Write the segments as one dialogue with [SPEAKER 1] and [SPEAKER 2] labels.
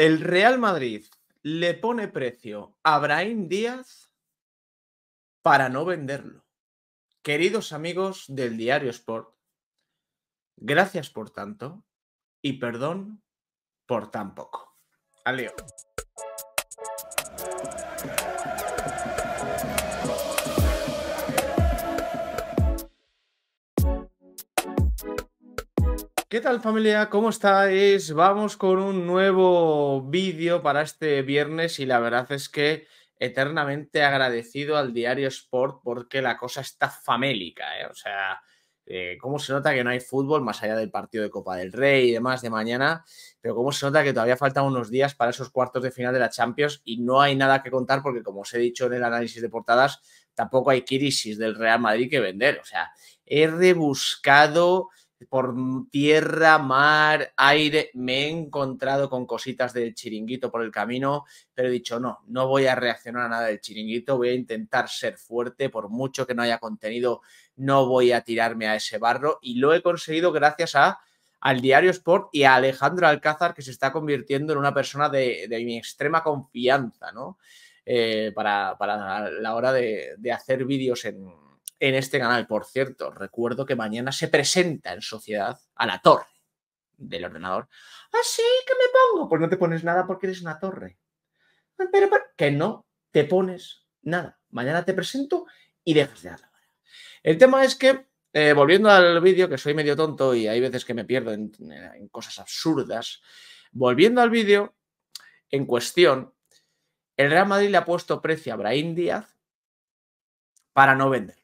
[SPEAKER 1] El Real Madrid le pone precio a Brahim Díaz para no venderlo. Queridos amigos del diario Sport, gracias por tanto y perdón por tan poco. Adiós. ¿Qué tal familia? ¿Cómo estáis? Vamos con un nuevo vídeo para este viernes y la verdad es que eternamente agradecido al diario Sport porque la cosa está famélica, ¿eh? o sea, eh, cómo se nota que no hay fútbol más allá del partido de Copa del Rey y demás de mañana, pero cómo se nota que todavía faltan unos días para esos cuartos de final de la Champions y no hay nada que contar porque como os he dicho en el análisis de portadas, tampoco hay crisis del Real Madrid que vender, o sea, he rebuscado por tierra, mar, aire, me he encontrado con cositas del chiringuito por el camino, pero he dicho, no, no voy a reaccionar a nada del chiringuito, voy a intentar ser fuerte, por mucho que no haya contenido, no voy a tirarme a ese barro y lo he conseguido gracias a al diario Sport y a Alejandro Alcázar, que se está convirtiendo en una persona de, mi extrema confianza, ¿no? Eh, para, la hora de, de hacer vídeos en, en este canal. Por cierto, recuerdo que mañana se presenta en sociedad a la torre del ordenador. Así ah, sí? que me pongo. Pues no te pones nada porque eres una torre. Ah, pero, que no te pones nada. Mañana te presento y dejas de hablar. El tema es que, eh, volviendo al vídeo, que soy medio tonto y hay veces que me pierdo en, en cosas absurdas, volviendo al vídeo en cuestión, el Real Madrid le ha puesto precio a Brahim Díaz para no vender.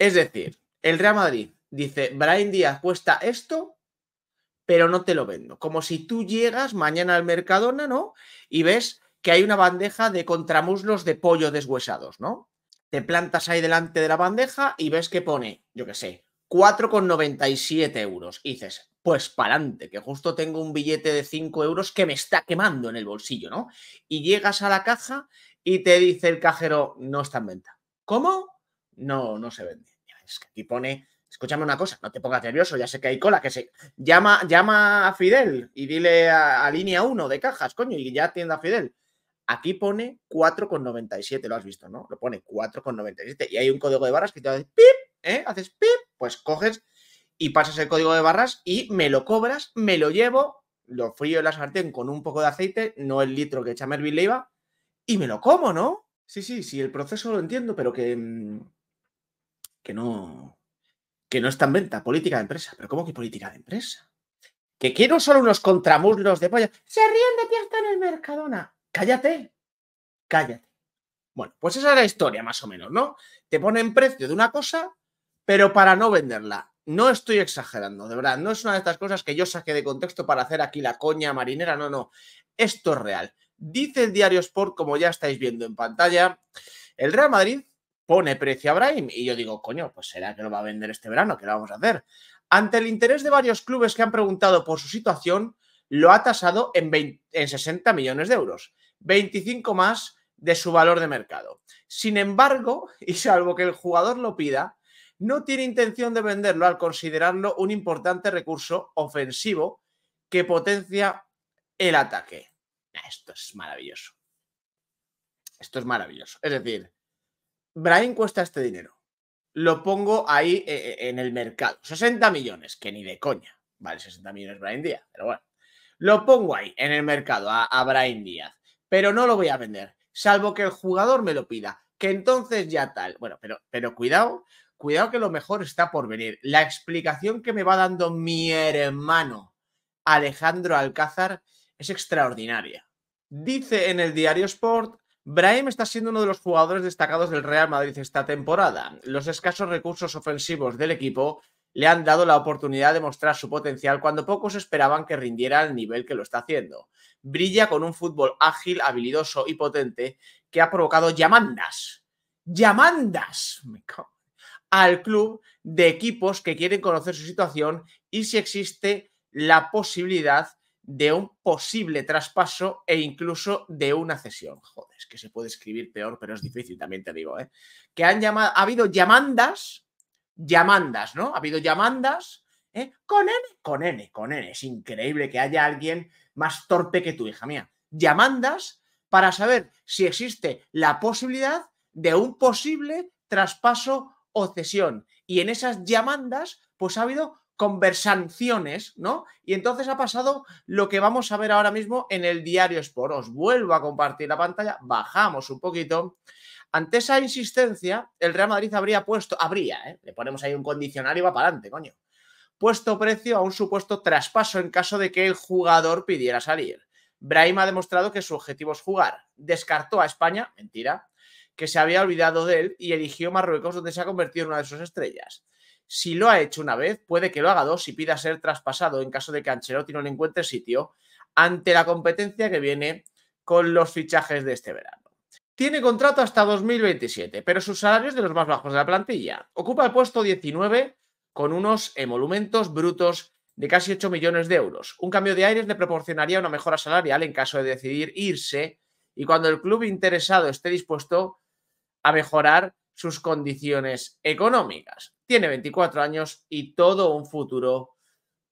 [SPEAKER 1] Es decir, el Real Madrid dice, Brian Díaz cuesta esto, pero no te lo vendo. Como si tú llegas mañana al Mercadona, ¿no? Y ves que hay una bandeja de contramuslos de pollo deshuesados, ¿no? Te plantas ahí delante de la bandeja y ves que pone, yo qué sé, 4,97 euros. Y dices, pues adelante, que justo tengo un billete de 5 euros que me está quemando en el bolsillo, ¿no? Y llegas a la caja y te dice el cajero, no está en venta. ¿Cómo? no, no se vende. Es que aquí pone, escúchame una cosa, no te pongas nervioso, ya sé que hay cola, que se llama, llama a Fidel y dile a, línea 1 de cajas, coño, y ya atienda a Fidel. Aquí pone 4,97, lo has visto, ¿no? Lo pone 4,97 y hay un código de barras que te haces pip, ¿eh? Haces pip, pues coges y pasas el código de barras y me lo cobras, me lo llevo, lo frío en la sartén con un poco de aceite, no el litro que Chamerville le iba, y me lo como, ¿no? Sí, sí, sí, el proceso lo entiendo, pero que, mm, que no, que no está en venta, política de empresa. ¿Pero cómo que política de empresa? Que quiero solo unos contramuslos de polla. Se ríen de ti hasta en el Mercadona. Cállate, cállate. Bueno, pues esa es la historia más o menos, ¿no? Te ponen precio de una cosa, pero para no venderla. No estoy exagerando, de verdad. No es una de estas cosas que yo saqué de contexto para hacer aquí la coña marinera. No, no. Esto es real. Dice el diario Sport, como ya estáis viendo en pantalla, el Real Madrid pone precio a Brahim y yo digo, coño, pues será que lo va a vender este verano, ¿qué lo vamos a hacer? Ante el interés de varios clubes que han preguntado por su situación, lo ha tasado en, en 60 millones de euros, 25 más de su valor de mercado. Sin embargo, y salvo que el jugador lo pida, no tiene intención de venderlo al considerarlo un importante recurso ofensivo que potencia el ataque. Esto es maravilloso. Esto es maravilloso. Es decir, Brian cuesta este dinero. Lo pongo ahí e, e, en el mercado. 60 millones, que ni de coña. Vale, 60 millones Brian Díaz, pero bueno. Lo pongo ahí en el mercado a, a Brian Díaz, pero no lo voy a vender, salvo que el jugador me lo pida, que entonces ya tal. Bueno, pero, pero cuidado, cuidado que lo mejor está por venir. La explicación que me va dando mi hermano Alejandro Alcázar es extraordinaria. Dice en el diario Sport Brahim está siendo uno de los jugadores destacados del Real Madrid esta temporada. Los escasos recursos ofensivos del equipo le han dado la oportunidad de mostrar su potencial cuando pocos esperaban que rindiera al nivel que lo está haciendo. Brilla con un fútbol ágil, habilidoso y potente que ha provocado llamandas. ¡Llamandas! Al club de equipos que quieren conocer su situación y si existe la posibilidad de un posible traspaso e incluso de una cesión. Joder, es que se puede escribir peor, pero es difícil, también te digo, ¿eh? Que han llamado, ha habido llamandas, llamandas, ¿no? Ha habido llamandas, ¿eh? Con N, con N, con N. Es increíble que haya alguien más torpe que tu hija mía. Llamandas para saber si existe la posibilidad de un posible traspaso o cesión. Y en esas llamandas, pues ha habido conversaciones, ¿no? Y entonces ha pasado lo que vamos a ver ahora mismo en el diario Sport. Os vuelvo a compartir la pantalla, bajamos un poquito. Ante esa insistencia, el Real Madrid habría puesto, habría, ¿eh? le ponemos ahí un condicionario y va para adelante, coño, puesto precio a un supuesto traspaso en caso de que el jugador pidiera salir. Brahim ha demostrado que su objetivo es jugar. Descartó a España, mentira, que se había olvidado de él y eligió Marruecos, donde se ha convertido en una de sus estrellas. Si lo ha hecho una vez, puede que lo haga dos y pida ser traspasado en caso de que Ancelotti no le encuentre sitio ante la competencia que viene con los fichajes de este verano. Tiene contrato hasta 2027, pero su salario es de los más bajos de la plantilla. Ocupa el puesto 19 con unos emolumentos brutos de casi 8 millones de euros. Un cambio de aires le proporcionaría una mejora salarial en caso de decidir irse y cuando el club interesado esté dispuesto a mejorar sus condiciones económicas tiene 24 años y todo un futuro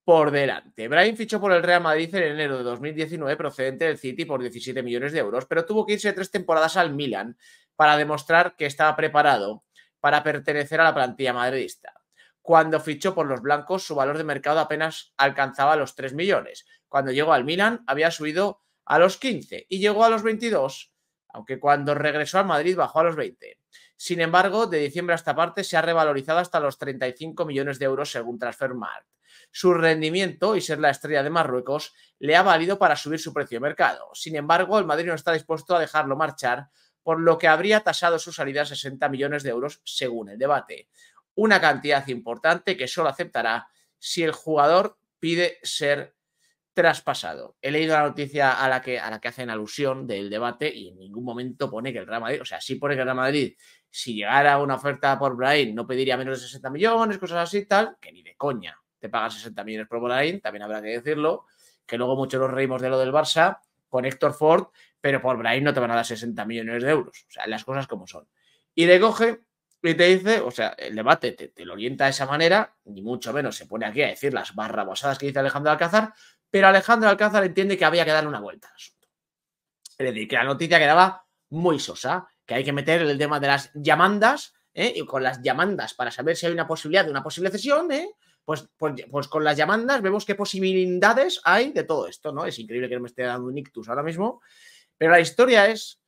[SPEAKER 1] por delante. Brian fichó por el Real Madrid en enero de 2019 procedente del City por 17 millones de euros, pero tuvo que irse tres temporadas al Milan para demostrar que estaba preparado para pertenecer a la plantilla madridista. Cuando fichó por los blancos, su valor de mercado apenas alcanzaba los 3 millones. Cuando llegó al Milan, había subido a los 15 y llegó a los 22, aunque cuando regresó al Madrid bajó a los 20. Sin embargo, de diciembre a esta parte se ha revalorizado hasta los 35 millones de euros según Transfermarkt. Su rendimiento y ser la estrella de Marruecos le ha valido para subir su precio de mercado. Sin embargo, el Madrid no está dispuesto a dejarlo marchar, por lo que habría tasado su salida a 60 millones de euros según el debate. Una cantidad importante que solo aceptará si el jugador pide ser traspasado. He leído la noticia a la que, a la que hacen alusión del debate y en ningún momento pone que el Real Madrid, o sea, sí pone que el Real Madrid, si llegara una oferta por Brahim, no pediría menos de 60 millones, cosas así, tal, que ni de coña. Te pagan 60 millones por Brahim, también habrá que decirlo, que luego muchos nos reímos de lo del Barça con Héctor Ford, pero por Brahim no te van a dar 60 millones de euros. O sea, las cosas como son. Y le coge y te dice, o sea, el debate te, lo orienta de esa manera, ni mucho menos se pone aquí a decir las barrabosadas que dice Alejandro Alcázar, pero Alejandro Alcázar entiende que había que darle una vuelta al asunto. Es decir, que la noticia quedaba muy sosa, que hay que meter el tema de las llamandas, ¿eh? y con las llamandas para saber si hay una posibilidad de una posible cesión, ¿eh? pues, pues, pues, con las llamandas vemos qué posibilidades hay de todo esto, ¿no? Es increíble que no me esté dando un ictus ahora mismo, pero la historia es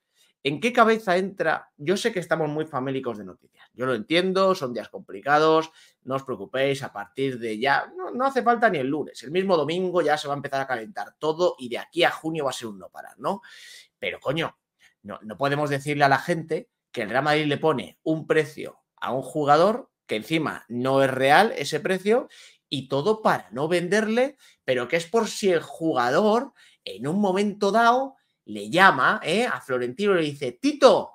[SPEAKER 1] ¿En qué cabeza entra? Yo sé que estamos muy famélicos de noticias, yo lo entiendo, son días complicados, no os preocupéis, a partir de ya, no, hace falta ni el lunes, el mismo domingo ya se va a empezar a calentar todo y de aquí a junio va a ser un no parar, ¿no? Pero coño, no, no podemos decirle a la gente que el Real Madrid le pone un precio a un jugador que encima no es real ese precio y todo para no venderle, pero que es por si el jugador en un momento dado le llama ¿eh? a Florentino y le dice, Tito,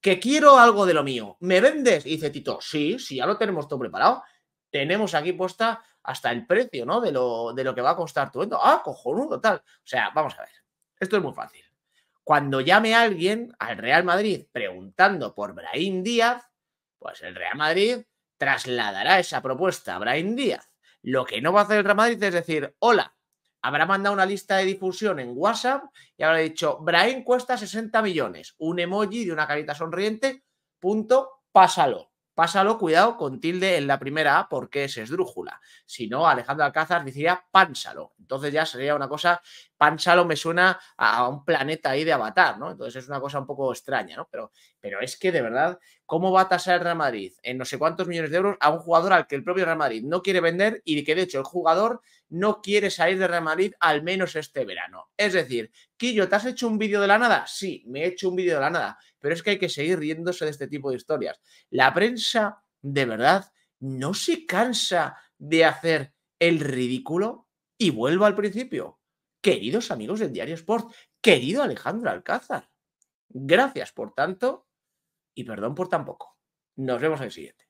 [SPEAKER 1] que quiero algo de lo mío, ¿me vendes? Y dice Tito, sí, sí, ya lo tenemos todo preparado, tenemos aquí puesta hasta el precio, ¿no? De lo, de lo que va a costar tu venta. Ah, cojonudo, tal. O sea, vamos a ver, esto es muy fácil. Cuando llame alguien al Real Madrid preguntando por Brahim Díaz, pues el Real Madrid trasladará esa propuesta a Brahim Díaz. Lo que no va a hacer el Real Madrid es decir, hola, habrá mandado una lista de difusión en WhatsApp y habrá dicho, Brain cuesta 60 millones, un emoji de una carita sonriente, punto, pásalo. Pásalo, cuidado, con tilde en la primera A porque es esdrújula. Si no, Alejandro Alcázar diría, pánsalo. Entonces ya sería una cosa, pánsalo me suena a un planeta ahí de avatar, ¿no? Entonces es una cosa un poco extraña, ¿no? Pero, pero es que de verdad, ¿cómo va a tasar el Real Madrid en no sé cuántos millones de euros a un jugador al que el propio Real Madrid no quiere vender y que de hecho el jugador no quiere salir de Real Madrid al menos este verano. Es decir, Quillo, ¿te has hecho un vídeo de la nada? Sí, me he hecho un vídeo de la nada, pero es que hay que seguir riéndose de este tipo de historias. La prensa, de verdad, no se cansa de hacer el ridículo y vuelvo al principio. Queridos amigos del Diario Sport, querido Alejandro Alcázar, gracias por tanto y perdón por tan poco. Nos vemos en el siguiente.